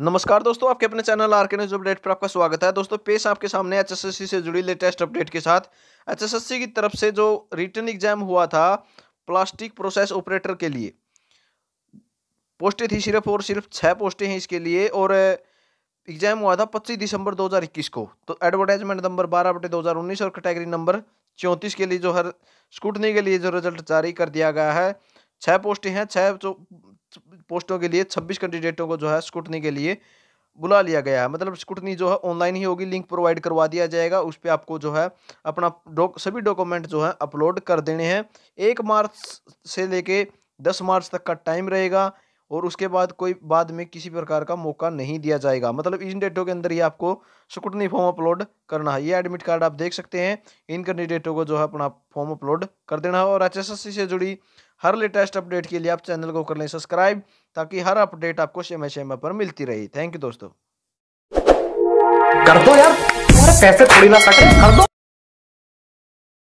नमस्कार दोस्तों आपके अपने channel R K news update पर आपका स्वागत है दोस्तों पेश आपके सामने एचएसएससी से जुड़ी लेटेस्ट अपडेट के साथ एचएसएससी की तरफ से जो रिटर्न एग्जाम हुआ था प्लास्टिक प्रोसेस ऑपरेटर के लिए पोस्टें थी सिर्फ और सिर्फ छः पोस्टें हैं इसके लिए और एग्जाम हुआ था पच्चीस दिसंबर 2021 को तो एडवर्टाइजमेंट नंबर बारह बटे दो और कैटेगरी नंबर चौंतीस के लिए जो हर स्कूटनी के लिए जो रिजल्ट जारी कर दिया गया है छः पोस्टें हैं छः पोस्टों के लिए छब्बीस कैंडिडेटों को जो है स्कूटनी के लिए बुला लिया गया है मतलब स्कूटनी जो है ऑनलाइन ही होगी लिंक प्रोवाइड करवा दिया जाएगा उस पर आपको जो है अपना डॉक सभी डॉक्यूमेंट जो है अपलोड कर देने हैं एक मार्च से लेके दस मार्च तक का टाइम रहेगा और उसके बाद कोई बाद में किसी प्रकार का मौका नहीं दिया जाएगा मतलब इन डेटों के अंदर ही आपको स्कूटनी फॉर्म अपलोड करना है ये एडमिट कार्ड आप देख सकते हैं इन कैंडिडेटों को जो है अपना फॉर्म अपलोड कर देना है और एच से जुड़ी हर लेटेस्ट अपडेट के लिए आप चैनल को कर लें सब्सक्राइब ताकि हर अपडेट आपको समय समय पर मिलती रहे थैंक यू दोस्तों कर दो यार पैसे थोड़ी ना कटे कर दो